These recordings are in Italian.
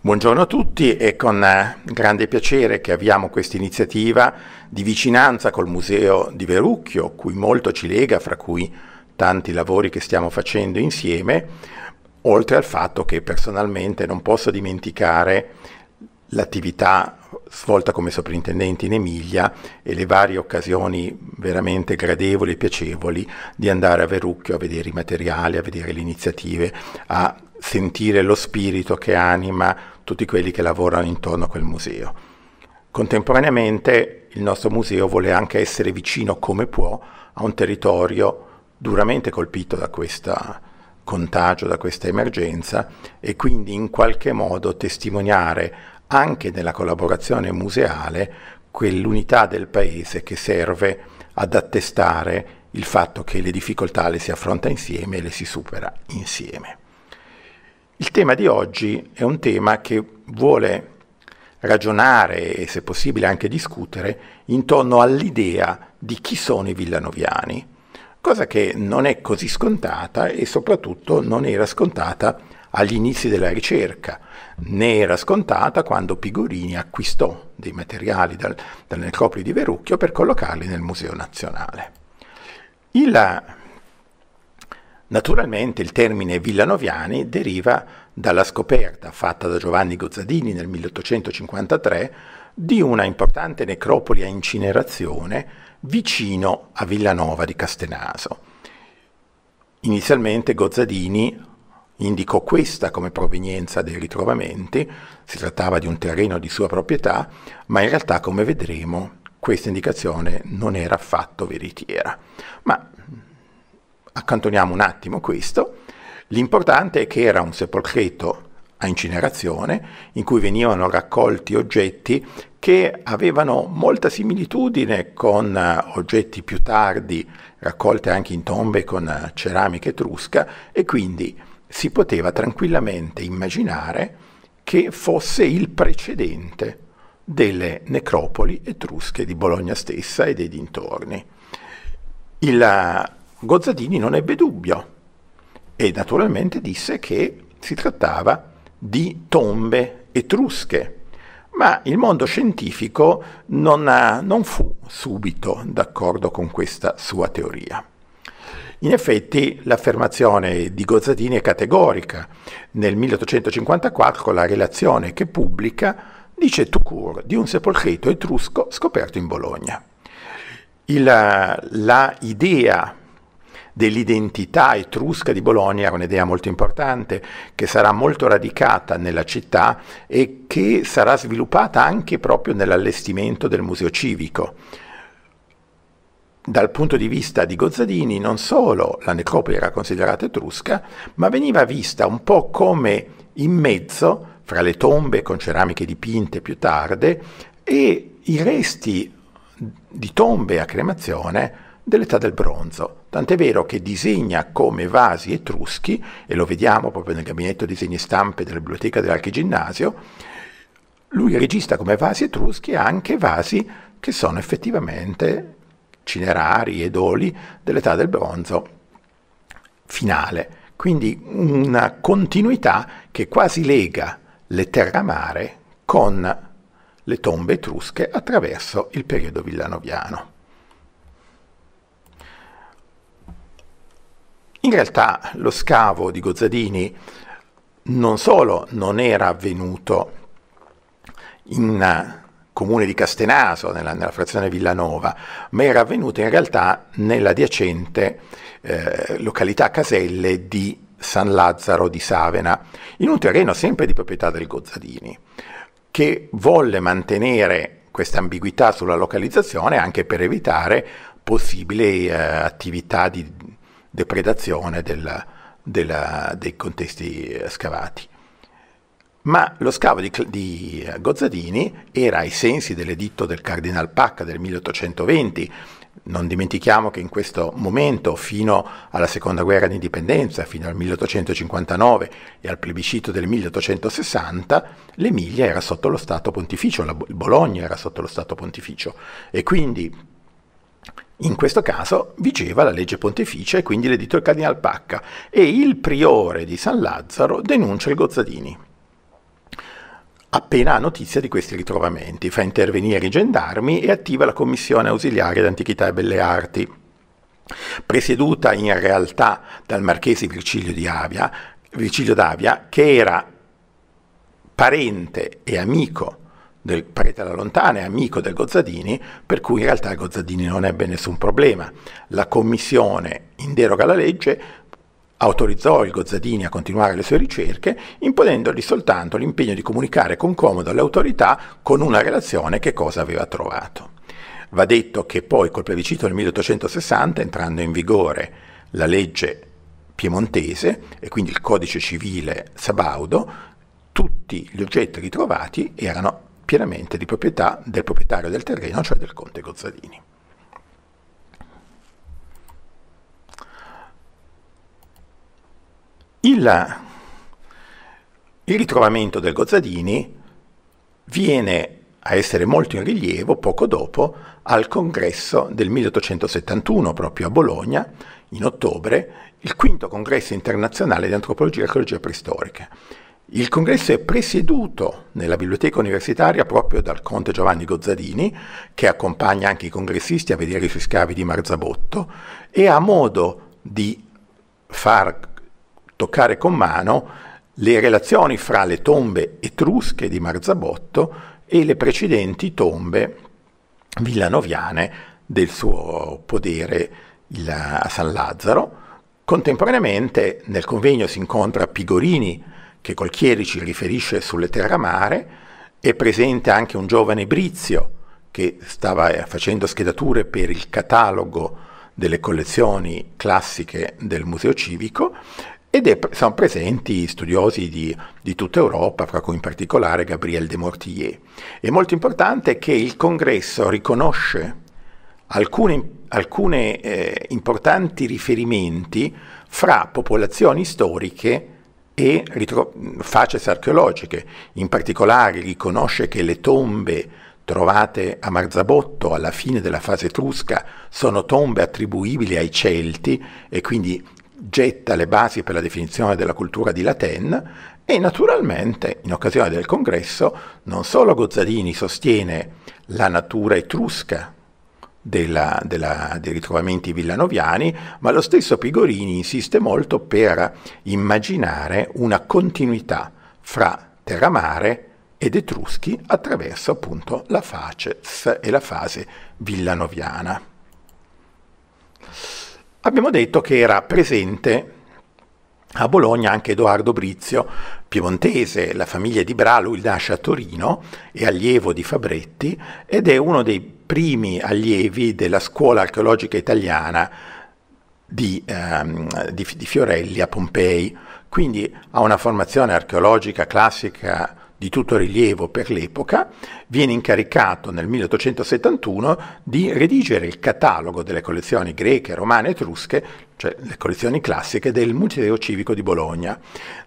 Buongiorno a tutti, è con eh, grande piacere che avviamo questa iniziativa di vicinanza col Museo di Verucchio, cui molto ci lega, fra cui tanti lavori che stiamo facendo insieme, oltre al fatto che personalmente non posso dimenticare l'attività svolta come soprintendente in Emilia e le varie occasioni veramente gradevoli e piacevoli di andare a Verucchio a vedere i materiali, a vedere le iniziative, a sentire lo spirito che anima tutti quelli che lavorano intorno a quel museo. Contemporaneamente il nostro museo vuole anche essere vicino come può a un territorio duramente colpito da questo contagio, da questa emergenza e quindi in qualche modo testimoniare anche nella collaborazione museale quell'unità del paese che serve ad attestare il fatto che le difficoltà le si affronta insieme e le si supera insieme. Il tema di oggi è un tema che vuole ragionare e se possibile anche discutere intorno all'idea di chi sono i villanoviani, cosa che non è così scontata e soprattutto non era scontata agli inizi della ricerca, né era scontata quando Pigorini acquistò dei materiali dal, dalle necropoli di Verucchio per collocarli nel Museo Nazionale. Il Naturalmente il termine villanoviani deriva dalla scoperta fatta da Giovanni Gozzadini nel 1853 di una importante necropoli a incinerazione vicino a Villanova di Castenaso. Inizialmente Gozzadini indicò questa come provenienza dei ritrovamenti, si trattava di un terreno di sua proprietà, ma in realtà come vedremo questa indicazione non era affatto veritiera. Ma accantoniamo un attimo questo. L'importante è che era un sepolcreto a incinerazione in cui venivano raccolti oggetti che avevano molta similitudine con eh, oggetti più tardi raccolti anche in tombe con eh, ceramica etrusca e quindi si poteva tranquillamente immaginare che fosse il precedente delle necropoli etrusche di Bologna stessa e dei dintorni. Il, eh, Gozzadini non ebbe dubbio e naturalmente disse che si trattava di tombe etrusche, ma il mondo scientifico non, ha, non fu subito d'accordo con questa sua teoria. In effetti l'affermazione di Gozzadini è categorica. Nel 1854 la relazione che pubblica dice Tucur di un sepolcreto etrusco scoperto in Bologna. Il, la idea dell'identità etrusca di Bologna, un'idea molto importante, che sarà molto radicata nella città e che sarà sviluppata anche proprio nell'allestimento del museo civico. Dal punto di vista di Gozzadini non solo la necropoli era considerata etrusca, ma veniva vista un po' come in mezzo fra le tombe con ceramiche dipinte più tarde e i resti di tombe a cremazione dell'età del bronzo. Tant'è vero che disegna come vasi etruschi, e lo vediamo proprio nel gabinetto disegni e stampe della biblioteca dell'Archiginnasio, lui registra come vasi etruschi anche vasi che sono effettivamente cinerari ed oli dell'età del bronzo finale. Quindi una continuità che quasi lega le terra mare con le tombe etrusche attraverso il periodo villanoviano. In realtà lo scavo di Gozzadini non solo non era avvenuto in comune di Castenaso, nella, nella frazione Villanova, ma era avvenuto in realtà nell'adiacente eh, località Caselle di San Lazzaro di Savena, in un terreno sempre di proprietà del Gozzadini, che volle mantenere questa ambiguità sulla localizzazione anche per evitare possibili eh, attività di depredazione della, della, dei contesti scavati. Ma lo scavo di, di Gozzadini era ai sensi dell'editto del Cardinal Pacca del 1820, non dimentichiamo che in questo momento, fino alla seconda guerra d'indipendenza, fino al 1859 e al plebiscito del 1860, l'Emilia era sotto lo Stato pontificio, Bologna era sotto lo Stato pontificio e quindi in questo caso vigeva la legge pontificia e quindi l'editto del Cardinal Pacca e il priore di San Lazzaro denuncia il Gozzadini. Appena ha notizia di questi ritrovamenti, fa intervenire i gendarmi e attiva la commissione ausiliare d'antichità e belle arti. Presieduta in realtà dal marchese Virgilio, di Avia, Virgilio d'Avia, che era parente e amico di del prete alla lontana, amico del Gozzadini, per cui in realtà il Gozzadini non ebbe nessun problema. La commissione, in deroga alla legge, autorizzò il Gozzadini a continuare le sue ricerche, imponendogli soltanto l'impegno di comunicare con comodo alle autorità con una relazione che cosa aveva trovato. Va detto che poi col plebiscito del 1860, entrando in vigore la legge piemontese e quindi il codice civile sabaudo, tutti gli oggetti ritrovati erano pienamente di proprietà del proprietario del terreno, cioè del conte Gozzadini. Il, il ritrovamento del Gozzadini viene a essere molto in rilievo poco dopo al congresso del 1871 proprio a Bologna, in ottobre, il quinto congresso internazionale di antropologia e archeologia preistorica. Il congresso è presieduto nella biblioteca universitaria proprio dal conte Giovanni Gozzadini, che accompagna anche i congressisti a vedere i suoi scavi di Marzabotto e ha modo di far toccare con mano le relazioni fra le tombe etrusche di Marzabotto e le precedenti tombe villanoviane del suo podere a San Lazzaro. Contemporaneamente nel convegno si incontra Pigorini, che Colchieri ci riferisce sulle terramare, è presente anche un giovane Brizio che stava eh, facendo schedature per il catalogo delle collezioni classiche del Museo Civico ed è, sono presenti studiosi di, di, tutta Europa, fra cui in particolare Gabriel de Mortillier. È molto importante che il congresso riconosce alcuni eh, importanti riferimenti fra popolazioni storiche e ritro- faces archeologiche, in particolare riconosce che le tombe trovate a Marzabotto alla fine della fase etrusca sono tombe attribuibili ai Celti e quindi getta le basi per la definizione della cultura di Laten e naturalmente in occasione del congresso non solo Gozzadini sostiene la natura etrusca della, della, dei ritrovamenti villanoviani, ma lo stesso Pigorini insiste molto per immaginare una continuità fra Terramare ed Etruschi attraverso appunto la faces e la fase villanoviana. Abbiamo detto che era presente a Bologna anche Edoardo Brizio, piemontese, la famiglia di Bra, lui nasce a Torino, è allievo di Fabretti ed è uno dei primi allievi della scuola archeologica italiana di, ehm, di, di Fiorelli a Pompei, quindi ha una formazione archeologica classica di tutto rilievo per l'epoca, viene incaricato nel 1871 di redigere il catalogo delle collezioni greche, romane e etrusche, cioè le collezioni classiche del Museo Civico di Bologna.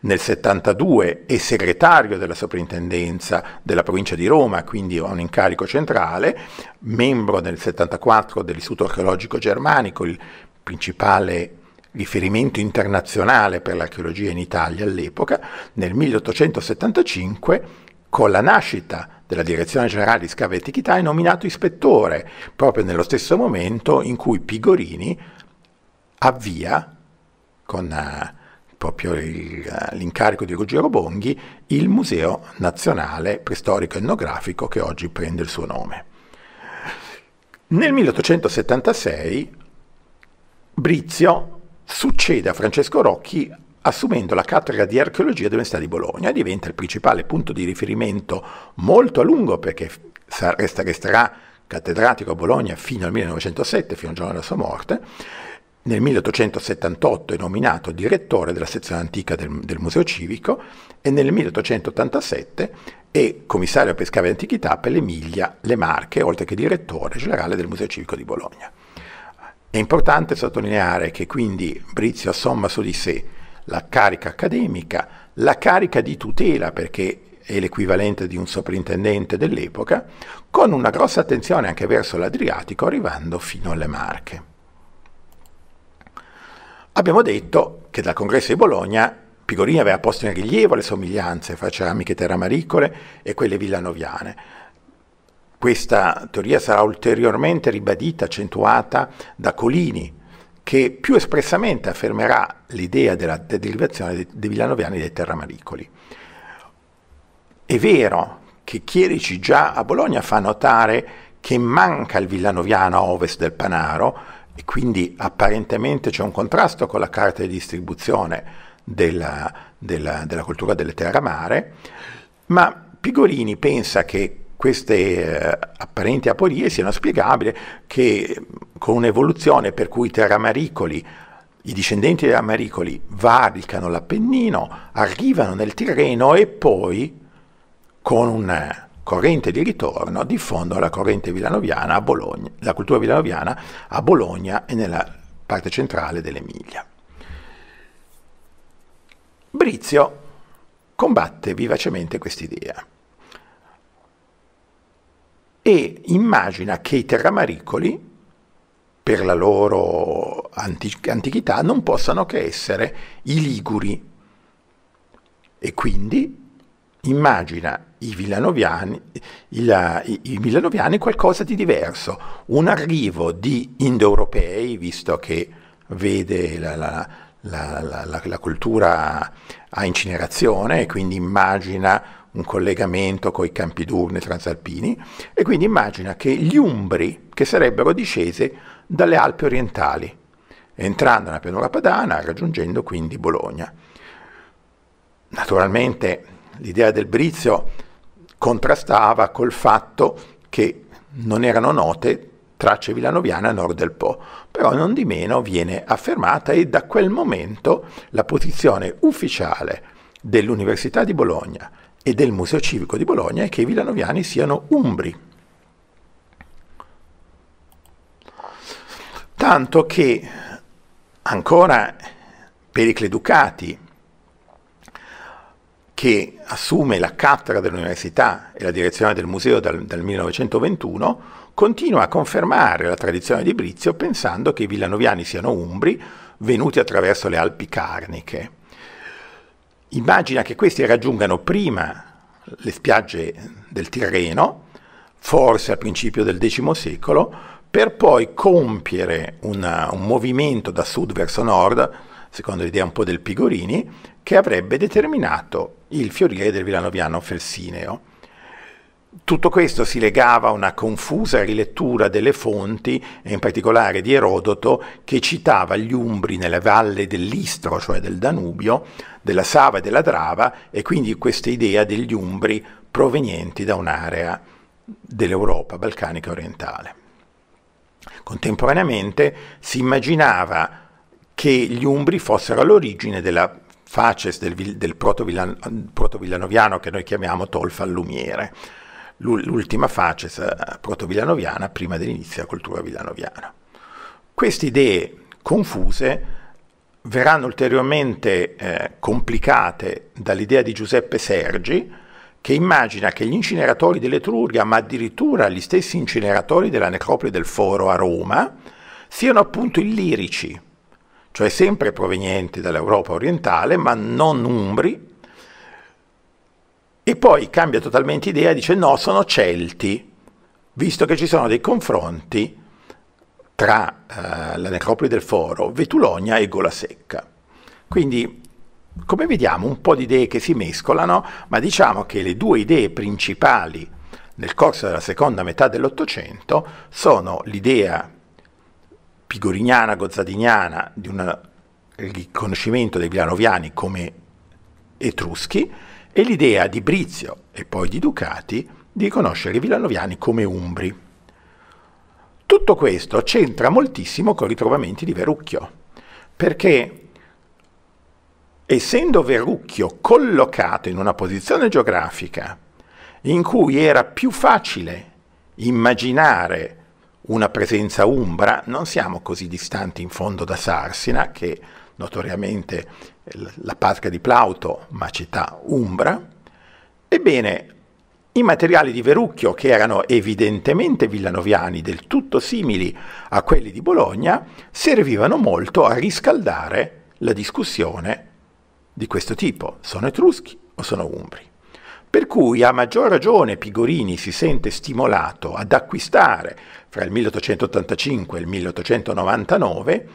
Nel 72 è segretario della soprintendenza della provincia di Roma, quindi ha un incarico centrale, membro nel 74 dell'Istituto Archeologico Germanico, il principale riferimento internazionale per l'archeologia in Italia all'epoca, nel 1875, con la nascita della Direzione Generale di Scavi Antichità, è nominato ispettore, proprio nello stesso momento in cui Pigorini avvia, con uh, proprio il, uh, l'incarico di Ruggero Bonghi, il Museo Nazionale Preistorico Etnografico che oggi prende il suo nome. Nel 1876 Brizio succede a Francesco Rocchi assumendo la cattedra di archeologia dell'Università di Bologna, diventa il principale punto di riferimento molto a lungo perché resterà cattedratico a Bologna fino al 1907, fino al giorno della sua morte. Nel 1878 è nominato direttore della sezione antica del, del Museo Civico e nel 1887 è commissario per scavi antichità per l'Emilia, le Marche, oltre che direttore generale del Museo Civico di Bologna. È importante sottolineare che quindi Brizio assomma su di sé la carica accademica, la carica di tutela perché è l'equivalente di un soprintendente dell'epoca, con una grossa attenzione anche verso l'Adriatico arrivando fino alle Marche. Abbiamo detto che dal congresso di Bologna Pigorini aveva posto in rilievo le somiglianze fra ceramiche terramaricole e quelle villanoviane, questa teoria sarà ulteriormente ribadita, accentuata da Colini, che più espressamente affermerà l'idea della derivazione dei, villanoviani dai terramaricoli. È vero che Chierici già a Bologna fa notare che manca il villanoviano a ovest del Panaro e quindi apparentemente c'è un contrasto con la carta di distribuzione della, della, della cultura delle terramare, ma Pigolini pensa che queste eh, apparenti aporie siano spiegabili che con un'evoluzione per cui Terramaricoli i discendenti dei Amaricoli varicano l'Appennino, arrivano nel Tirreno e poi, con una corrente di ritorno, diffondono la corrente villanoviana a Bologna, la cultura villanoviana a Bologna e nella parte centrale dell'Emilia. Brizio combatte vivacemente quest'idea e immagina che i terramaricoli, per la loro antichità, non possano che essere i liguri e quindi immagina i villanoviani, il, i, i villanoviani qualcosa di diverso, un arrivo di indoeuropei, visto che vede la, la, la, la cultura a incinerazione e quindi immagina un collegamento con i campi d'urne transalpini e quindi immagina che gli Umbri, che sarebbero discese dalle Alpi orientali, entrando nella pianura padana, raggiungendo quindi Bologna. Naturalmente l'idea del Brizio contrastava col fatto che non erano note tracce villanoviane a nord del Po, però non di meno viene affermata e da quel momento la posizione ufficiale dell'Università di Bologna e del Museo Civico di Bologna è che i villanoviani siano umbri. Tanto che ancora Pericle Ducati, che assume la cattedra dell'università e la direzione del museo dal, dal 1921, continua a confermare la tradizione di Brizio pensando che i villanoviani siano umbri venuti attraverso le Alpi Carniche. Immagina che questi raggiungano prima le spiagge del Tirreno, forse a principio del X secolo, per poi compiere una, un movimento da sud verso nord, secondo l'idea un po' del Pigorini, che avrebbe determinato il fiorire del Villanoviano Felsineo. Tutto questo si legava a una confusa rilettura delle fonti, in particolare di Erodoto, che citava gli Umbri nella valle dell'Istro, cioè del Danubio, della Sava e della Drava, e quindi questa idea degli Umbri provenienti da un'area dell'Europa balcanica orientale. Contemporaneamente si immaginava che gli Umbri fossero all'origine della faces del, del proto che noi chiamiamo Tolfa al Lumiere l'ultima facies proto-villanoviana prima dell'inizio della cultura villanoviana. Queste idee confuse verranno ulteriormente eh, complicate dall'idea di Giuseppe Sergi, che immagina che gli incineratori dell'Etruria, ma addirittura gli stessi incineratori della necropoli del Foro a Roma, siano appunto illirici, cioè sempre provenienti dall'Europa orientale, ma non umbri e poi cambia totalmente idea e dice no, sono Celti, visto che ci sono dei confronti tra eh, la necropoli del Foro, Vetulogna e Gola Secca. Quindi, come vediamo, un po' di idee che si mescolano, ma diciamo che le due idee principali nel corso della seconda metà dell'Ottocento sono l'idea pigoriniana, gozzadiniana di un riconoscimento dei vilanoviani come etruschi, e l'idea di Brizio e poi di Ducati di riconoscere i villanoviani come umbri. Tutto questo c'entra moltissimo con i ritrovamenti di Verrucchio, perché essendo Verrucchio collocato in una posizione geografica in cui era più facile immaginare una presenza umbra, non siamo così distanti in fondo da Sarsina, che notoriamente la Pasca di Plauto, ma città umbra. Ebbene, i materiali di Verucchio, che erano evidentemente villanoviani, del tutto simili a quelli di Bologna, servivano molto a riscaldare la discussione di questo tipo. Sono etruschi o sono umbri? Per cui a maggior ragione Pigorini si sente stimolato ad acquistare fra il 1885 e il 1899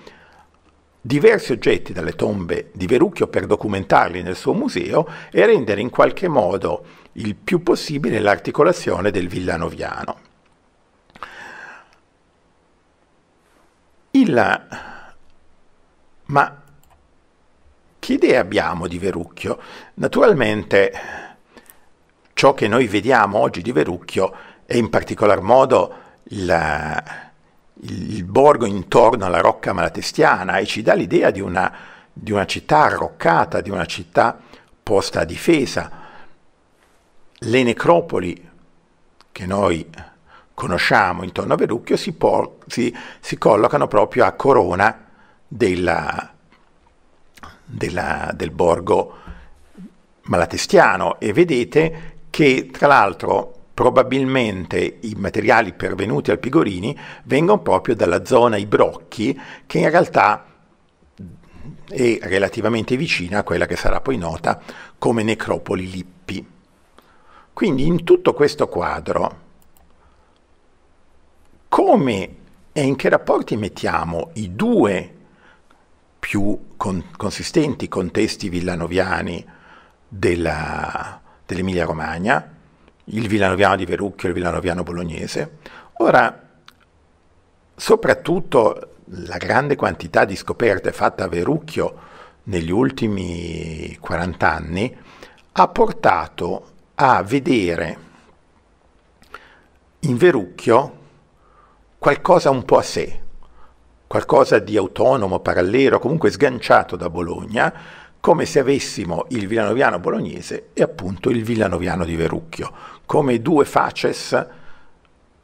diversi oggetti dalle tombe di Verucchio per documentarli nel suo museo e rendere in qualche modo il più possibile l'articolazione del villanoviano. Il... Ma che idea abbiamo di Verucchio? Naturalmente ciò che noi vediamo oggi di Verucchio è in particolar modo la, il, borgo intorno alla Rocca Malatestiana e ci dà l'idea di una, di una città arroccata, di una città posta a difesa. Le necropoli che noi conosciamo intorno a Verucchio si, por- si, si collocano proprio a corona della, della, del borgo malatestiano e vedete che tra l'altro Probabilmente i materiali pervenuti al Pigorini vengono proprio dalla zona I Brocchi, che in realtà è relativamente vicina a quella che sarà poi nota come necropoli Lippi. Quindi in tutto questo quadro, come e in che rapporti mettiamo i due più con consistenti contesti villanoviani dell'Emilia-Romagna, il villanoviano di Verucchio e il villanoviano bolognese. Ora, soprattutto la grande quantità di scoperte fatta a Verucchio negli ultimi 40 anni ha portato a vedere in Verucchio qualcosa un po' a sé, qualcosa di autonomo, parallelo, comunque sganciato da Bologna, come se avessimo il villanoviano bolognese e appunto il villanoviano di Verucchio, come due faces,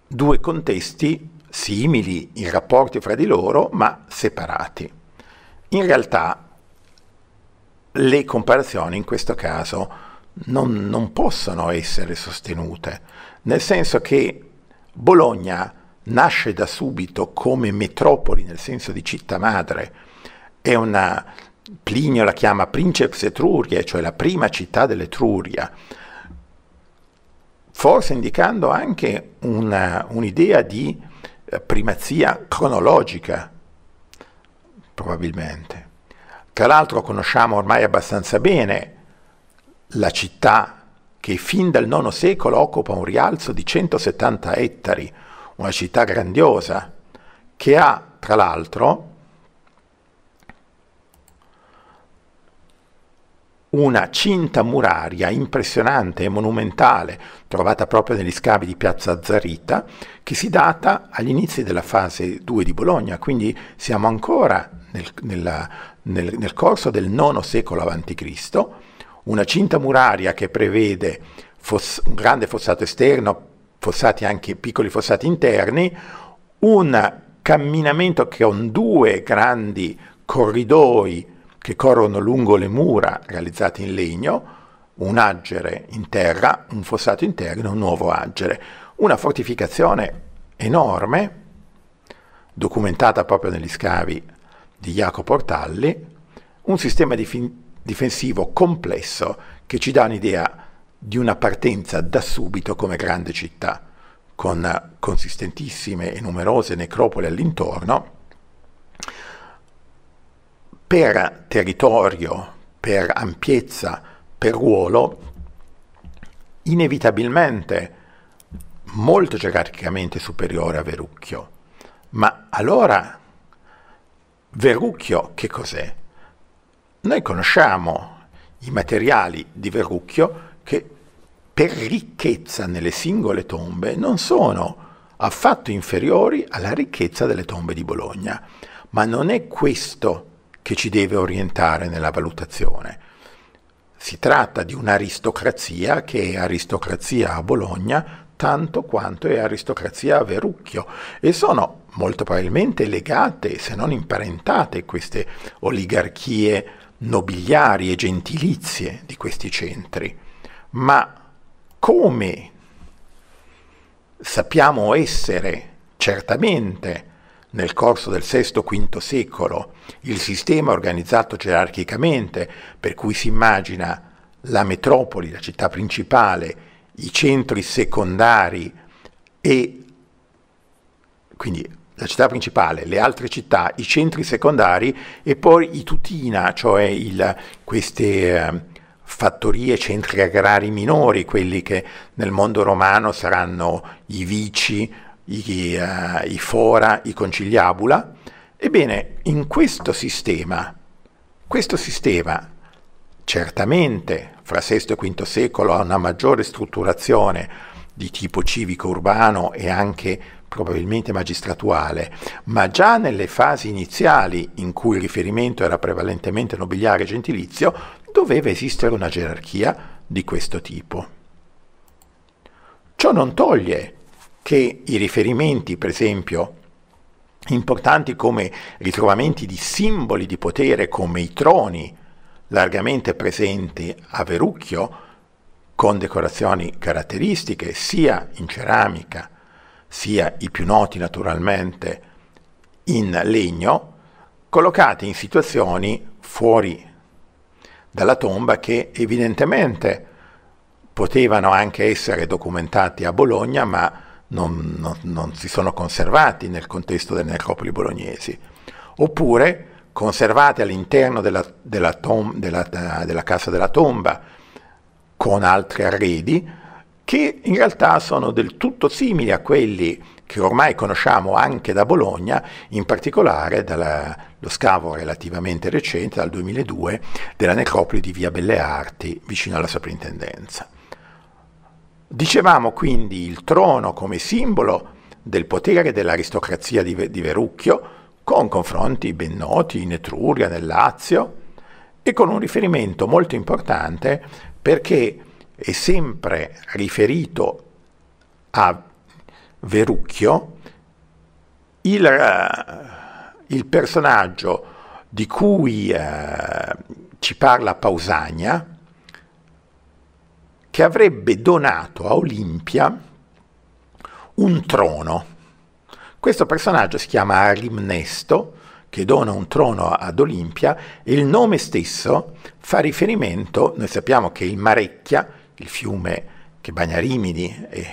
due contesti simili in rapporti fra di loro ma separati. In realtà le comparazioni in questo caso non, non possono essere sostenute, nel senso che Bologna nasce da subito come metropoli, nel senso di città madre, è una Plinio la chiama Princeps Etruria, cioè la prima città dell'Etruria, forse indicando anche una, un'idea di eh, primazia cronologica, probabilmente. Tra l'altro conosciamo ormai abbastanza bene la città che fin dal IX secolo occupa un rialzo di 170 ettari, una città grandiosa, che ha, tra l'altro, una cinta muraria impressionante e monumentale, trovata proprio negli scavi di Piazza Zarita, che si data agli inizi della fase 2 di Bologna, quindi siamo ancora nel, nella, nel, nel corso del IX secolo a.C., una cinta muraria che prevede foss- un grande fossato esterno, fossati anche, piccoli fossati interni, un camminamento che con due grandi corridoi che corrono lungo le mura realizzate in legno, un agere in terra, un fossato interno, un nuovo agere. Una fortificazione enorme, documentata proprio negli scavi di Jacopo Portalli, un sistema dif- difensivo complesso che ci dà un'idea di una partenza da subito come grande città, con consistentissime e numerose necropoli all'intorno, per territorio, per ampiezza, per ruolo, inevitabilmente molto gerarchicamente superiore a Verrucchio. Ma allora Verrucchio che cos'è? Noi conosciamo i materiali di Verrucchio che per ricchezza nelle singole tombe non sono affatto inferiori alla ricchezza delle tombe di Bologna, ma non è questo che ci deve orientare nella valutazione. Si tratta di un'aristocrazia che è aristocrazia a Bologna tanto quanto è aristocrazia a Verucchio e sono molto probabilmente legate, se non imparentate, queste oligarchie nobiliari e gentilizie di questi centri. Ma come sappiamo essere certamente nel corso del VI-V secolo il sistema organizzato gerarchicamente, per cui si immagina la metropoli, la città principale, i centri secondari e quindi la città principale, le altre città, i centri secondari e poi i tutina, cioè il, queste eh, fattorie, centri agrari minori, quelli che nel mondo romano saranno i vici i, uh, i fora, i conciliabula. Ebbene, in questo sistema, questo sistema certamente fra VI e V secolo ha una maggiore strutturazione di tipo civico urbano e anche probabilmente magistratuale, ma già nelle fasi iniziali in cui il riferimento era prevalentemente nobiliare e gentilizio, doveva esistere una gerarchia di questo tipo. Ciò non toglie che i riferimenti, per esempio, importanti come ritrovamenti di simboli di potere come i troni, largamente presenti a Verucchio, con decorazioni caratteristiche sia in ceramica, sia i più noti naturalmente in legno, collocati in situazioni fuori dalla tomba che evidentemente potevano anche essere documentati a Bologna, ma non, non, non si sono conservati nel contesto delle necropoli bolognesi, oppure conservate all'interno della, della, tom, della, eh, della casa della tomba con altri arredi che in realtà sono del tutto simili a quelli che ormai conosciamo anche da Bologna, in particolare dallo scavo relativamente recente, dal 2002, della necropoli di Via Belle Arti, vicino alla soprintendenza. Dicevamo quindi il trono come simbolo del potere dell'aristocrazia di, di Verucchio, con confronti ben noti in Etruria, nel Lazio, e con un riferimento molto importante perché è sempre riferito a Verucchio il, eh, il personaggio di cui eh, ci parla Pausania, che avrebbe donato a Olimpia un trono. Questo personaggio si chiama Arimnesto, che dona un trono ad Olimpia, e il nome stesso fa riferimento, noi sappiamo che il Marecchia, il fiume che bagna Rimini e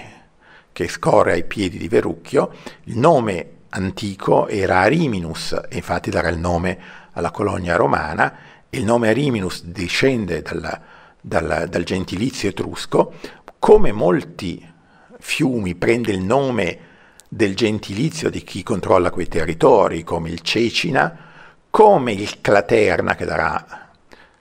che scorre ai piedi di Verucchio, il nome antico era Ariminus, e infatti darà il nome alla colonia romana, e il nome Ariminus discende dalla dal, dal gentilizio etrusco, come molti fiumi prende il nome del gentilizio di chi controlla quei territori, come il Cecina, come il Claterna che darà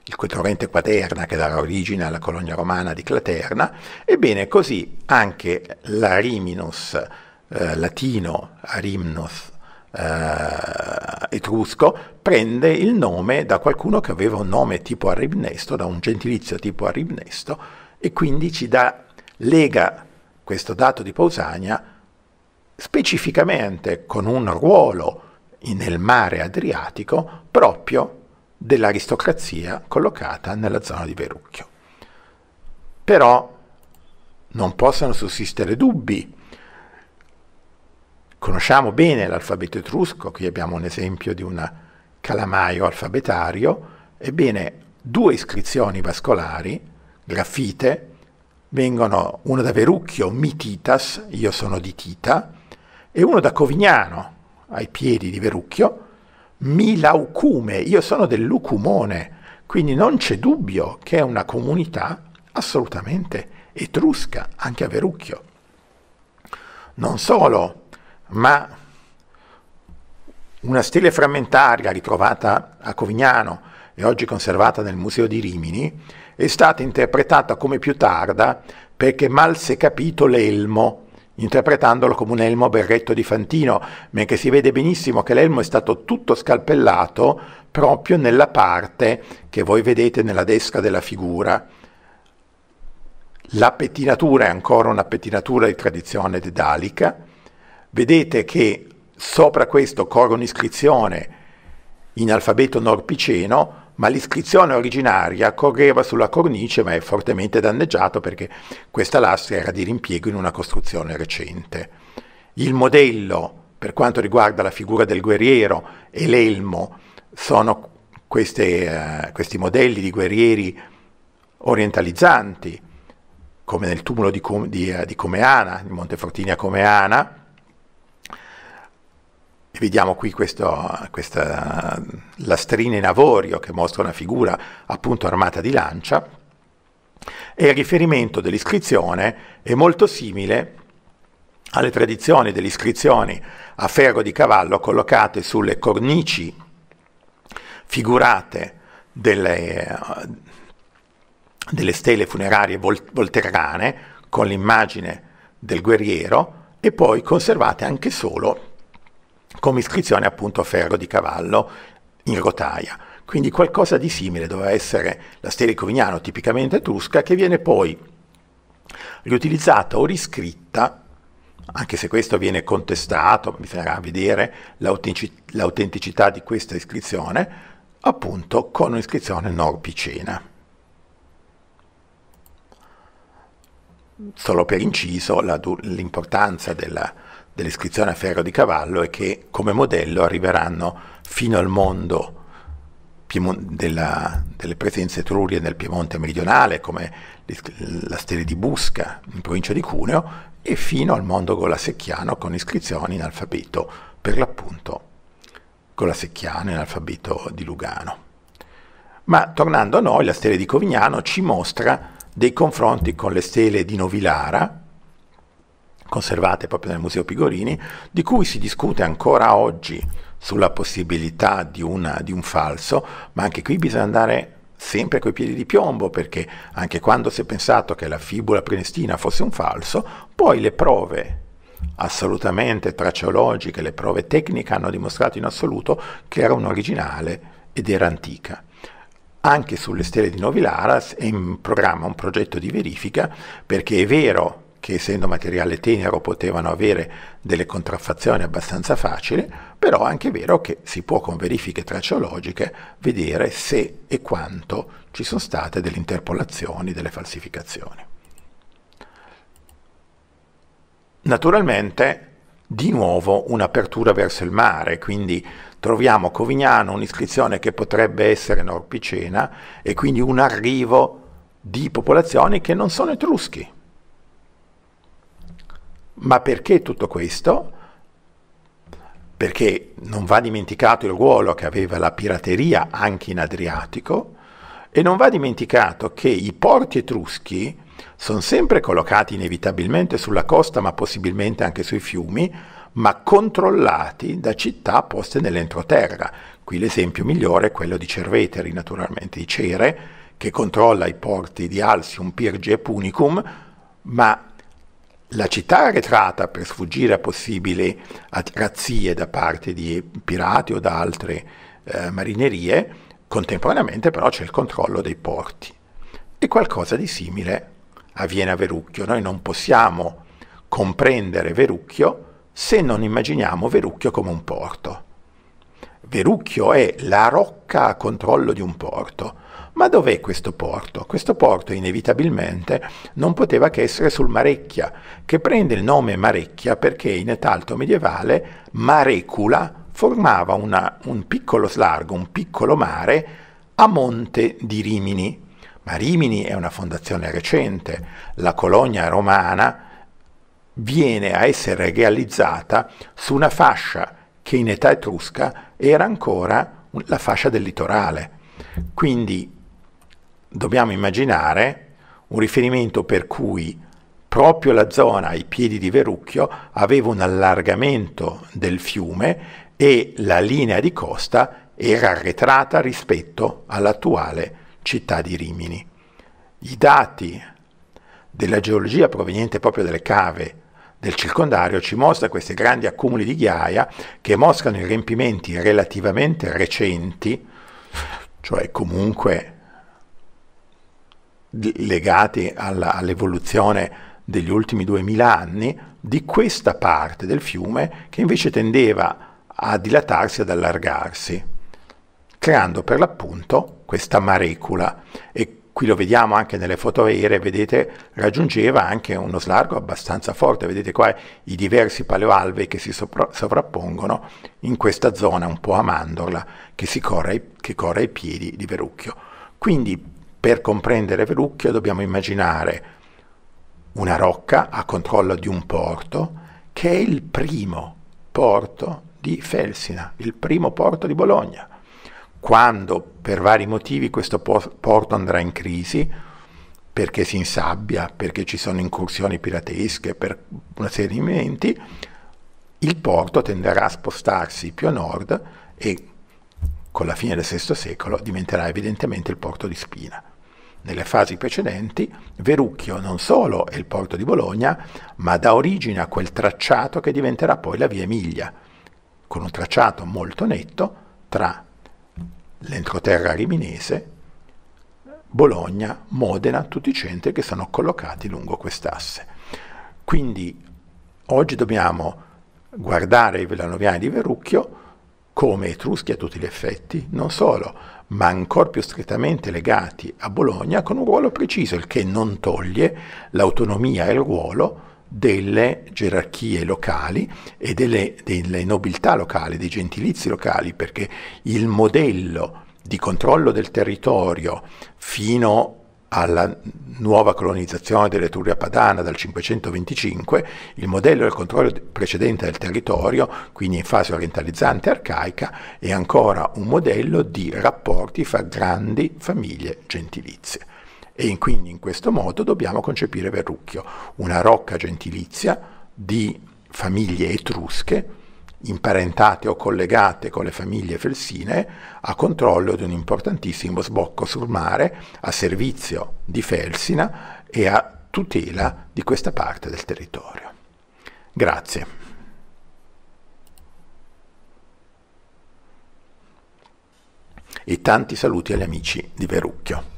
il torrente Quaterna che darà origine alla colonia romana di Claterna, ebbene così anche l'Ariminus eh, latino, Arimnos eh, etrusco prende il nome da qualcuno che aveva un nome tipo Arribnesto, da un gentilizio tipo Arribnesto, e quindi ci dà, lega questo dato di Pausania specificamente con un ruolo nel mare Adriatico proprio dell'aristocrazia collocata nella zona di Verucchio. Però non possono sussistere dubbi Conosciamo bene l'alfabeto etrusco, qui abbiamo un esempio di un calamaio alfabetario, ebbene due iscrizioni vascolari, graffite, vengono una da Verucchio, Mititas, io sono di Tita, e uno da Covignano, ai piedi di Verucchio, Milaucume, io sono del Lucumone, quindi non c'è dubbio che è una comunità assolutamente etrusca, anche a Verucchio. Non solo ma una stele frammentaria ritrovata a Covignano e oggi conservata nel Museo di Rimini è stata interpretata come più tarda perché mal si è capito l'elmo, interpretandolo come un elmo berretto di Fantino, mentre si vede benissimo che l'elmo è stato tutto scalpellato proprio nella parte che voi vedete nella desca della figura. La pettinatura è ancora una pettinatura di tradizione dedalica, vedete che sopra questo corre un'iscrizione in alfabeto norpiceno, ma l'iscrizione originaria correva sulla cornice ma è fortemente danneggiato perché questa lastra era di rimpiego in una costruzione recente. Il modello per quanto riguarda la figura del guerriero e l'elmo sono queste, eh, questi modelli di guerrieri orientalizzanti, come nel tumulo di, Com- di, eh, di Comeana, di Montefortini a Comeana, Vediamo qui questo, questa lastrina in avorio che mostra una figura appunto armata di lancia e il riferimento dell'iscrizione è molto simile alle tradizioni delle iscrizioni a ferro di cavallo collocate sulle cornici figurate delle, delle stele funerarie vol- volterrane con l'immagine del guerriero e poi conservate anche solo come iscrizione appunto a ferro di cavallo in rotaia. Quindi qualcosa di simile doveva essere la stele Covignano, tipicamente etrusca, che viene poi riutilizzata o riscritta, anche se questo viene contestato, bisognerà vedere l'autenticità di questa iscrizione, appunto con un'iscrizione norpicena. Solo per inciso l'importanza della, dell'iscrizione a ferro di cavallo e che come modello arriveranno fino al mondo della, delle presenze etrurie nel Piemonte meridionale, come la stele di Busca in provincia di Cuneo, e fino al mondo golasecchiano con iscrizioni in alfabeto, per l'appunto golasecchiano in alfabeto di Lugano. Ma tornando a noi, la stele di Covignano ci mostra dei confronti con le stele di Novilara, conservate proprio nel Museo Pigorini, di cui si discute ancora oggi sulla possibilità di, una, di un falso, ma anche qui bisogna andare sempre coi piedi di piombo, perché anche quando si è pensato che la fibula prenestina fosse un falso, poi le prove assolutamente traceologiche, le prove tecniche hanno dimostrato in assoluto che era un originale ed era antica. Anche sulle stelle di Novilaras è in programma un progetto di verifica perché è vero che essendo materiale tenero potevano avere delle contraffazioni abbastanza facili, però anche è anche vero che si può con verifiche traceologiche vedere se e quanto ci sono state delle interpolazioni, delle falsificazioni. Naturalmente di nuovo un'apertura verso il mare, quindi troviamo a Covignano un'iscrizione che potrebbe essere norpicena e quindi un arrivo di popolazioni che non sono etruschi, ma perché tutto questo? Perché non va dimenticato il ruolo che aveva la pirateria anche in Adriatico e non va dimenticato che i porti etruschi sono sempre collocati inevitabilmente sulla costa ma possibilmente anche sui fiumi, ma controllati da città poste nell'entroterra. Qui l'esempio migliore è quello di Cerveteri, naturalmente di Cere, che controlla i porti di Alsium, Pirge e Punicum, ma la città arretrata per sfuggire a possibili razzie da parte di pirati o da altre eh, marinerie, contemporaneamente però c'è il controllo dei porti. E qualcosa di simile avviene a Verucchio. Noi non possiamo comprendere Verucchio se non immaginiamo Verucchio come un porto. Verucchio è la rocca a controllo di un porto. Ma dov'è questo porto? Questo porto inevitabilmente non poteva che essere sul Marecchia, che prende il nome Marecchia perché in età alto medievale Marecula formava una, un piccolo slargo, un piccolo mare a monte di Rimini. Ma Rimini è una fondazione recente, la colonia romana viene a essere realizzata su una fascia che in età etrusca era ancora la fascia del litorale. Quindi dobbiamo immaginare un riferimento per cui proprio la zona ai piedi di Verucchio aveva un allargamento del fiume e la linea di costa era arretrata rispetto all'attuale città di Rimini. I dati della geologia proveniente proprio dalle cave del circondario ci mostra questi grandi accumuli di ghiaia che mostrano i riempimenti relativamente recenti, cioè comunque legati alla, all'evoluzione degli ultimi 2000 anni di questa parte del fiume che invece tendeva a dilatarsi, ad allargarsi, creando per l'appunto questa marecula. E qui lo vediamo anche nelle foto aeree, vedete, raggiungeva anche uno slargo abbastanza forte, vedete qua i diversi paleoalvei che si sopra- sovrappongono in questa zona un po' a mandorla che, corre che corre ai piedi di Verucchio. Quindi per comprendere Verucchio dobbiamo immaginare una rocca a controllo di un porto che è il primo porto di Felsina, il primo porto di Bologna. Quando per vari motivi questo porto andrà in crisi, perché si insabbia, perché ci sono incursioni piratesche, per una serie di momenti, il porto tenderà a spostarsi più a nord e con la fine del VI secolo diventerà evidentemente il porto di Spina. Nelle fasi precedenti Verucchio non solo è il porto di Bologna, ma dà origine a quel tracciato che diventerà poi la via Emilia, con un tracciato molto netto tra l'entroterra riminese, Bologna, Modena, tutti i centri che sono collocati lungo quest'asse. Quindi oggi dobbiamo guardare i villanoviani di Verrucchio come etruschi a tutti gli effetti, non solo, ma ancor più strettamente legati a Bologna con un ruolo preciso, il che non toglie l'autonomia e il ruolo delle gerarchie locali e delle, delle nobiltà locali, dei gentilizi locali, perché il modello di controllo del territorio fino alla nuova colonizzazione dell'Etruria padana dal 525, il modello del controllo precedente del territorio, quindi in fase orientalizzante arcaica, è ancora un modello di rapporti fra grandi famiglie gentilizie. E quindi in questo modo dobbiamo concepire Verrucchio, una rocca gentilizia di famiglie etrusche imparentate o collegate con le famiglie felsine, a controllo di un importantissimo sbocco sul mare a servizio di Felsina e a tutela di questa parte del territorio. Grazie. E tanti saluti agli amici di Verucchio.